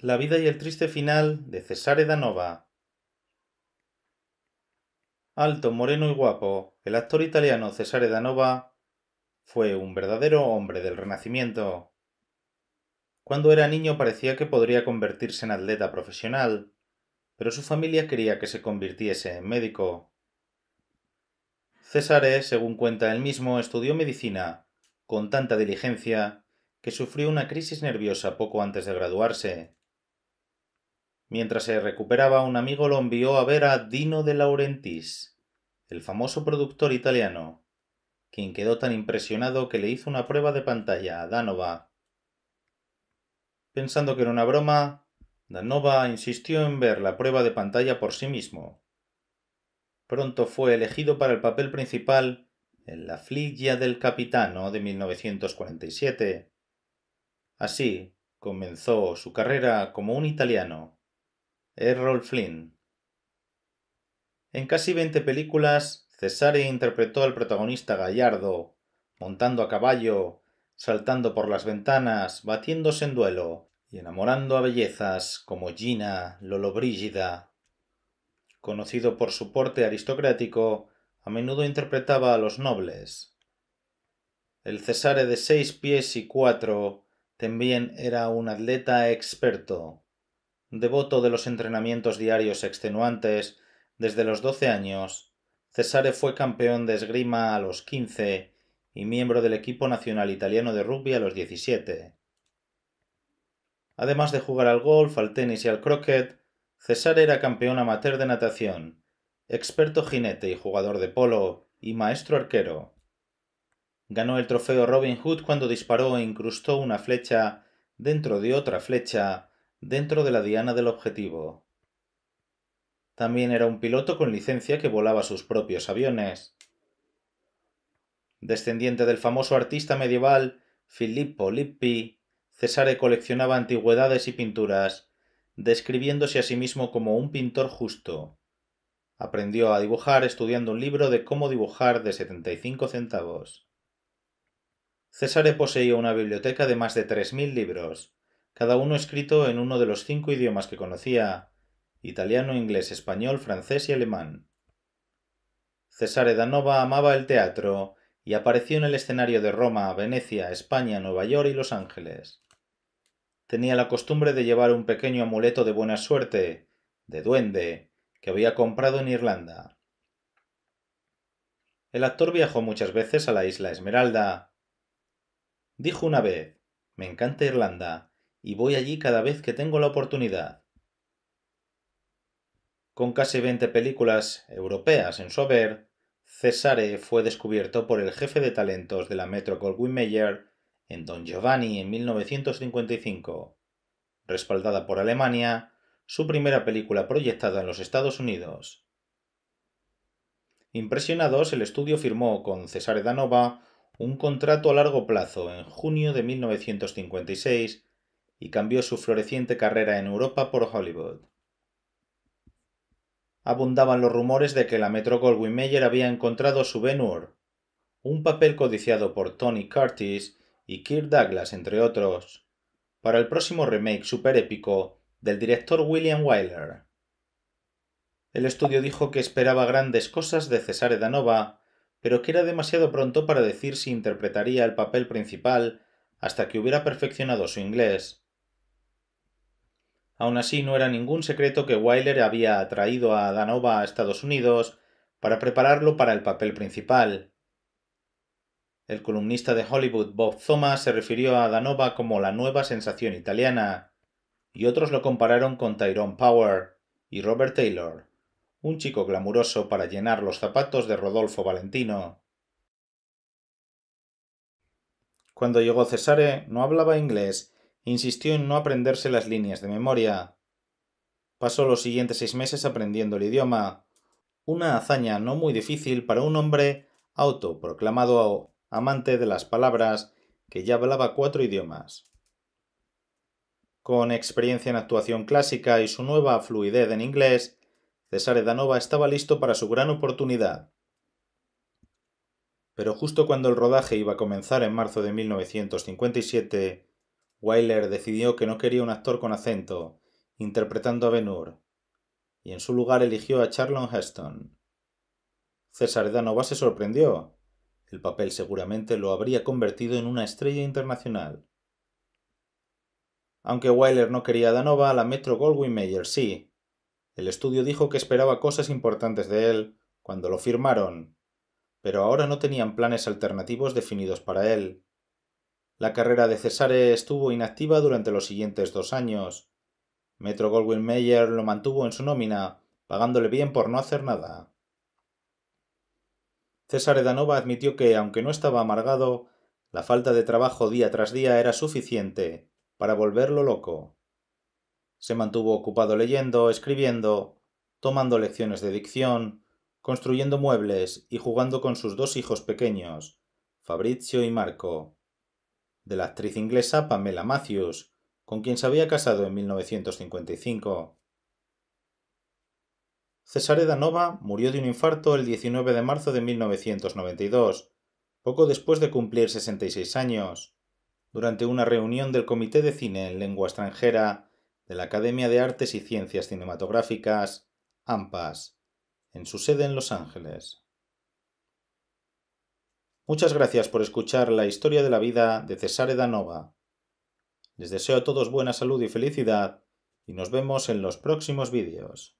La vida y el triste final de Cesare Danova. Alto, moreno y guapo, el actor italiano Cesare Danova fue un verdadero hombre del Renacimiento. Cuando era niño parecía que podría convertirse en atleta profesional, pero su familia quería que se convirtiese en médico. Cesare, según cuenta él mismo, estudió medicina con tanta diligencia que sufrió una crisis nerviosa poco antes de graduarse. Mientras se recuperaba, un amigo lo envió a ver a Dino de Laurentiis, el famoso productor italiano, quien quedó tan impresionado que le hizo una prueba de pantalla a Danova. Pensando que era una broma, Danova insistió en ver la prueba de pantalla por sí mismo. Pronto fue elegido para el papel principal en La Fligia del Capitano de 1947. Así comenzó su carrera como un italiano. Errol Flynn. En casi 20 películas, Cesare interpretó al protagonista gallardo, montando a caballo, saltando por las ventanas, batiéndose en duelo y enamorando a bellezas como Gina Lollobrigida. Conocido por su porte aristocrático, a menudo interpretaba a los nobles. El Cesare de seis pies y cuatro también era un atleta experto devoto de los entrenamientos diarios extenuantes desde los doce años, Cesare fue campeón de esgrima a los quince y miembro del equipo nacional italiano de rugby a los diecisiete. Además de jugar al golf, al tenis y al croquet, Cesare era campeón amateur de natación, experto jinete y jugador de polo, y maestro arquero. Ganó el trofeo Robin Hood cuando disparó e incrustó una flecha dentro de otra flecha dentro de la diana del objetivo. También era un piloto con licencia que volaba sus propios aviones. Descendiente del famoso artista medieval Filippo Lippi, Cesare coleccionaba antigüedades y pinturas, describiéndose a sí mismo como un pintor justo. Aprendió a dibujar estudiando un libro de cómo dibujar de 75 centavos. Cesare poseía una biblioteca de más de 3.000 libros, cada uno escrito en uno de los cinco idiomas que conocía, italiano, inglés, español, francés y alemán. Cesare Danova amaba el teatro y apareció en el escenario de Roma, Venecia, España, Nueva York y Los Ángeles. Tenía la costumbre de llevar un pequeño amuleto de buena suerte, de duende, que había comprado en Irlanda. El actor viajó muchas veces a la isla Esmeralda. Dijo una vez, me encanta Irlanda, y voy allí cada vez que tengo la oportunidad. Con casi 20 películas europeas en su haber, Cesare fue descubierto por el jefe de talentos de la Metro Goldwyn Mayer en Don Giovanni en 1955. Respaldada por Alemania, su primera película proyectada en los Estados Unidos. Impresionados, el estudio firmó con Cesare Danova un contrato a largo plazo en junio de 1956 y cambió su floreciente carrera en Europa por Hollywood. Abundaban los rumores de que la Metro Goldwyn Mayer había encontrado su Ben Hur, un papel codiciado por Tony Curtis y Kirk Douglas, entre otros, para el próximo remake superépico del director William Wyler. El estudio dijo que esperaba grandes cosas de Cesare Danova, pero que era demasiado pronto para decir si interpretaría el papel principal hasta que hubiera perfeccionado su inglés, Aún así, no era ningún secreto que Wyler había atraído a Danova a Estados Unidos para prepararlo para el papel principal. El columnista de Hollywood Bob Thomas se refirió a Danova como la nueva sensación italiana, y otros lo compararon con Tyrone Power y Robert Taylor, un chico glamuroso para llenar los zapatos de Rodolfo Valentino. Cuando llegó Cesare no hablaba inglés insistió en no aprenderse las líneas de memoria. Pasó los siguientes seis meses aprendiendo el idioma, una hazaña no muy difícil para un hombre autoproclamado amante de las palabras que ya hablaba cuatro idiomas. Con experiencia en actuación clásica y su nueva fluidez en inglés, Cesare Danova estaba listo para su gran oportunidad. Pero justo cuando el rodaje iba a comenzar en marzo de 1957, Wyler decidió que no quería un actor con acento, interpretando a Ben Hur, y en su lugar eligió a Charlon Heston. César Danova se sorprendió. El papel seguramente lo habría convertido en una estrella internacional. Aunque Wyler no quería a Danova, la Metro Goldwyn Mayer sí. El estudio dijo que esperaba cosas importantes de él cuando lo firmaron, pero ahora no tenían planes alternativos definidos para él. La carrera de Cesare estuvo inactiva durante los siguientes dos años. Metro Goldwyn Mayer lo mantuvo en su nómina, pagándole bien por no hacer nada. Cesare Danova admitió que, aunque no estaba amargado, la falta de trabajo día tras día era suficiente para volverlo loco. Se mantuvo ocupado leyendo, escribiendo, tomando lecciones de dicción, construyendo muebles y jugando con sus dos hijos pequeños, Fabrizio y Marco de la actriz inglesa Pamela Matthews, con quien se había casado en 1955. Cesare Danova murió de un infarto el 19 de marzo de 1992, poco después de cumplir 66 años, durante una reunión del Comité de Cine en Lengua Extranjera de la Academia de Artes y Ciencias Cinematográficas, AMPAS, en su sede en Los Ángeles. Muchas gracias por escuchar la historia de la vida de Cesare Danova. Les deseo a todos buena salud y felicidad y nos vemos en los próximos vídeos.